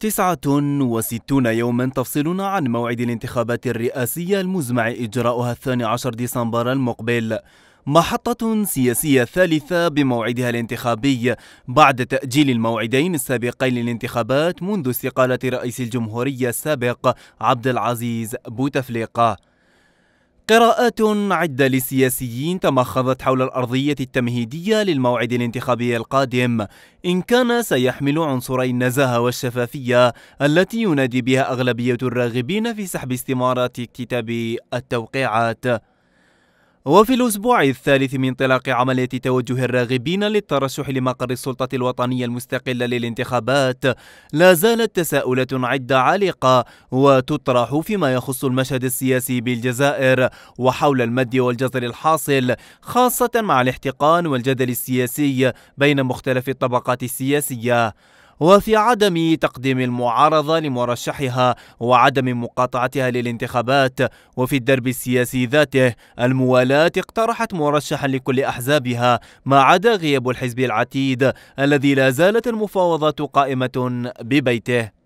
تسعة وستون يوما تفصلنا عن موعد الانتخابات الرئاسية المزمع إجراؤها الثاني عشر ديسمبر المقبل محطة سياسية ثالثة بموعدها الانتخابي بعد تأجيل الموعدين السابقين للانتخابات منذ استقالة رئيس الجمهورية السابق عبد العزيز بوتفليقة قراءات عدة للسياسيين تمخضت حول الأرضية التمهيدية للموعد الانتخابي القادم إن كان سيحمل عنصري النزاهة والشفافية التي ينادي بها أغلبية الراغبين في سحب استمارات اكتتاب التوقيعات وفي الأسبوع الثالث من انطلاق عملية توجه الراغبين للترشح لمقر السلطة الوطنية المستقلة للانتخابات لا زالت تساؤلات عدة عالقة وتطرح فيما يخص المشهد السياسي بالجزائر وحول المد والجزر الحاصل خاصة مع الاحتقان والجدل السياسي بين مختلف الطبقات السياسية وفي عدم تقديم المعارضة لمرشحها وعدم مقاطعتها للانتخابات وفي الدرب السياسي ذاته الموالاة اقترحت مرشحا لكل أحزابها ما عدا غياب الحزب العتيد الذي لا زالت المفاوضات قائمة ببيته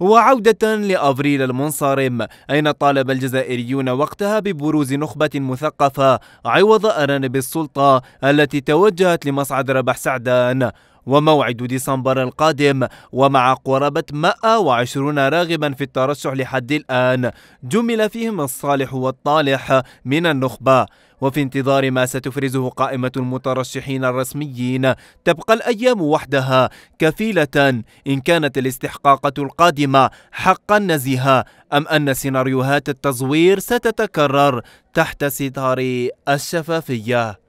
وعودة لأفريل المنصرم أين طالب الجزائريون وقتها ببروز نخبة مثقفة عوض أرانب السلطة التي توجهت لمصعد ربح سعدان وموعد ديسمبر القادم ومع قرابة 120 راغبا في الترشح لحد الآن جمل فيهم الصالح والطالح من النخبة وفي انتظار ما ستفرزه قائمة المترشحين الرسميين تبقى الأيام وحدها كفيلة إن كانت الاستحقاقة القادمة حقا نزيها أم أن سيناريوهات التزوير ستتكرر تحت ستار الشفافية